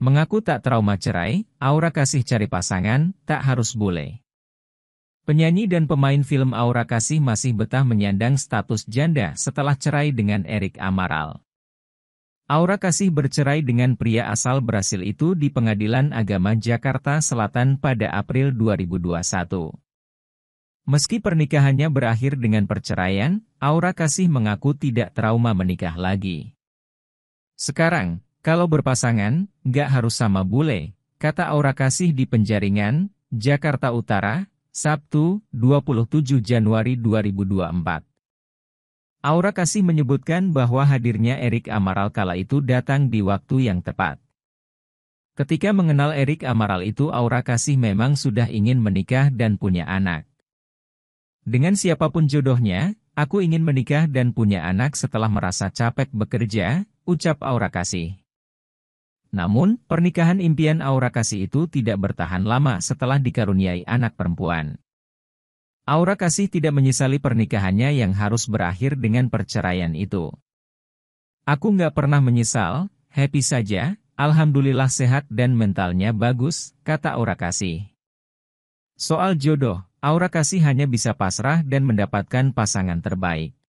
Mengaku tak trauma cerai, Aura Kasih cari pasangan, tak harus boleh. Penyanyi dan pemain film Aura Kasih masih betah menyandang status janda setelah cerai dengan Erik Amaral. Aura Kasih bercerai dengan pria asal Brasil itu di Pengadilan Agama Jakarta Selatan pada April 2021. Meski pernikahannya berakhir dengan perceraian, Aura Kasih mengaku tidak trauma menikah lagi. Sekarang, kalau berpasangan, nggak harus sama bule, kata Aura Kasih di Penjaringan, Jakarta Utara, Sabtu, 27 Januari 2024. Aura Kasih menyebutkan bahwa hadirnya Erik Amaral kala itu datang di waktu yang tepat. Ketika mengenal Erik Amaral itu Aura Kasih memang sudah ingin menikah dan punya anak. Dengan siapapun jodohnya, aku ingin menikah dan punya anak setelah merasa capek bekerja, ucap Aura Kasih. Namun, pernikahan impian Aura Kasih itu tidak bertahan lama setelah dikaruniai anak perempuan. Aura Kasih tidak menyesali pernikahannya yang harus berakhir dengan perceraian itu. Aku nggak pernah menyesal, happy saja, alhamdulillah sehat dan mentalnya bagus, kata Aura Kasih. Soal jodoh, Aura Kasih hanya bisa pasrah dan mendapatkan pasangan terbaik.